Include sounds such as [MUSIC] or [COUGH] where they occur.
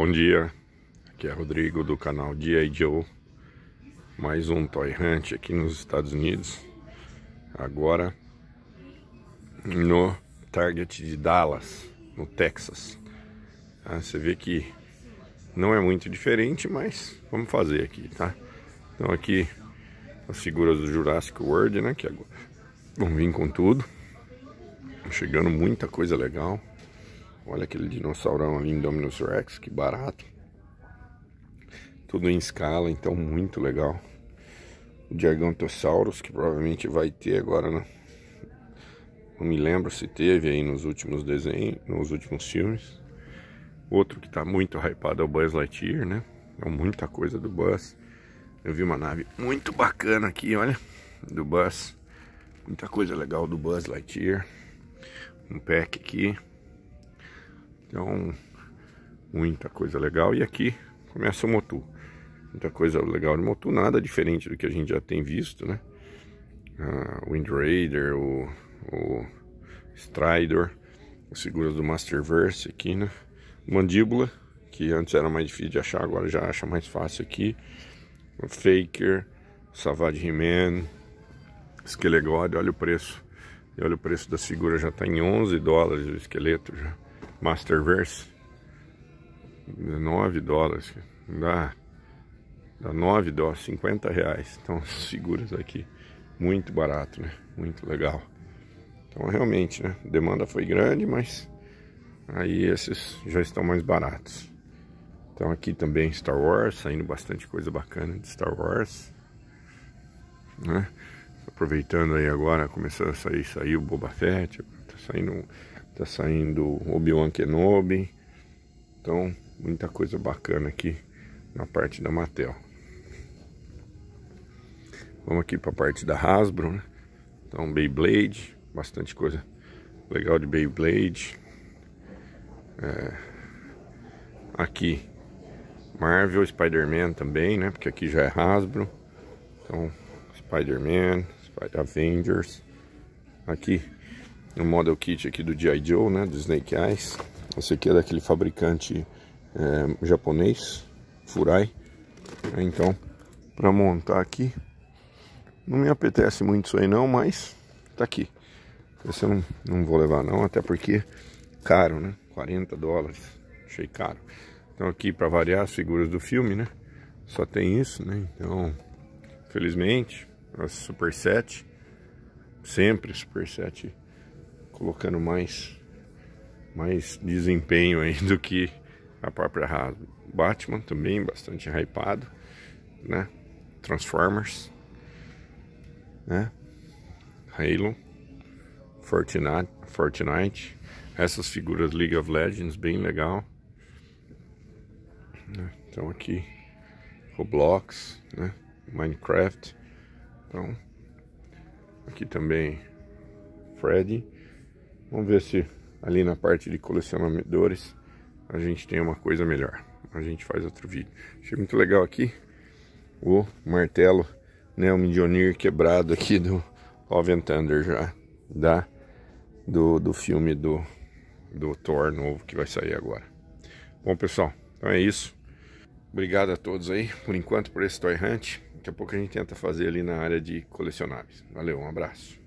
Bom dia, aqui é Rodrigo do canal Dia Joe, mais um Toy Hunt aqui nos Estados Unidos, agora no Target de Dallas, no Texas. Ah, você vê que não é muito diferente, mas vamos fazer aqui, tá? Então aqui as figuras do Jurassic World, né, que agora vão vir com tudo, tá chegando muita coisa legal, Olha aquele dinossaurão ali, Indominus Rex, que barato. Tudo em escala, então muito legal. O Gigantossaurus, que provavelmente vai ter agora, né? não me lembro se teve aí nos últimos desenhos, nos últimos filmes. Outro que tá muito hypado é o Buzz Lightyear, né? É muita coisa do Buzz. Eu vi uma nave muito bacana aqui, olha, do Buzz. Muita coisa legal do Buzz Lightyear. Um pack aqui. Então, muita coisa legal. E aqui começa o Motu. Muita coisa legal de Motu, nada diferente do que a gente já tem visto, né? Ah, o Wind Raider, o, o as figuras do Masterverse aqui, né? Mandíbula, que antes era mais difícil de achar, agora já acha mais fácil aqui. O Faker, Savage He-Man, Skelegod, olha o preço. E olha o preço das figuras, já está em 11 dólares o esqueleto já. Masterverse. 9 dólares. Dá, dá 9 dólares, 50 reais. Então, [LAUGHS] seguras aqui. Muito barato, né? Muito legal. Então, realmente, né? A demanda foi grande, mas aí esses já estão mais baratos. Então, aqui também Star Wars, saindo bastante coisa bacana de Star Wars. Né? Aproveitando aí agora, começando a sair, saiu Boba Fett, tá saindo Tá saindo Obi-Wan Kenobi. Então, muita coisa bacana aqui na parte da Mattel. Vamos aqui para a parte da Hasbro, né? Então, Beyblade, bastante coisa legal de Beyblade. É... Aqui, Marvel, Spider-Man também, né? Porque aqui já é Hasbro. Então, Spider-Man, Spider Avengers. Aqui, o model kit aqui do G.I. Joe, né, do Snake Eyes. Esse aqui é daquele fabricante é, japonês, Furai. Então, para montar aqui, não me apetece muito isso aí não, mas tá aqui. Esse eu não, não vou levar não, até porque caro, né? 40 dólares, achei caro. Então aqui, para variar, as figuras do filme, né? Só tem isso, né? Então, felizmente, a Super 7, sempre Super 7 colocando mais, mais desempenho aí do que a própria Hasbro. Batman também, bastante hypado, né? Transformers, né? Halo, Fortnite, Fortnite, essas figuras League of Legends, bem legal. Né? Então aqui, Roblox, né? Minecraft, então aqui também Freddy, Vamos ver se ali na parte de colecionadores a gente tem uma coisa melhor. A gente faz outro vídeo. Achei muito legal aqui o martelo, né, o Midionir quebrado aqui do Love and Thunder já, da, do, do filme do, do Thor novo que vai sair agora. Bom, pessoal, então é isso. Obrigado a todos aí, por enquanto, por esse Toy Hunt. Daqui a pouco a gente tenta fazer ali na área de colecionáveis. Valeu, um abraço.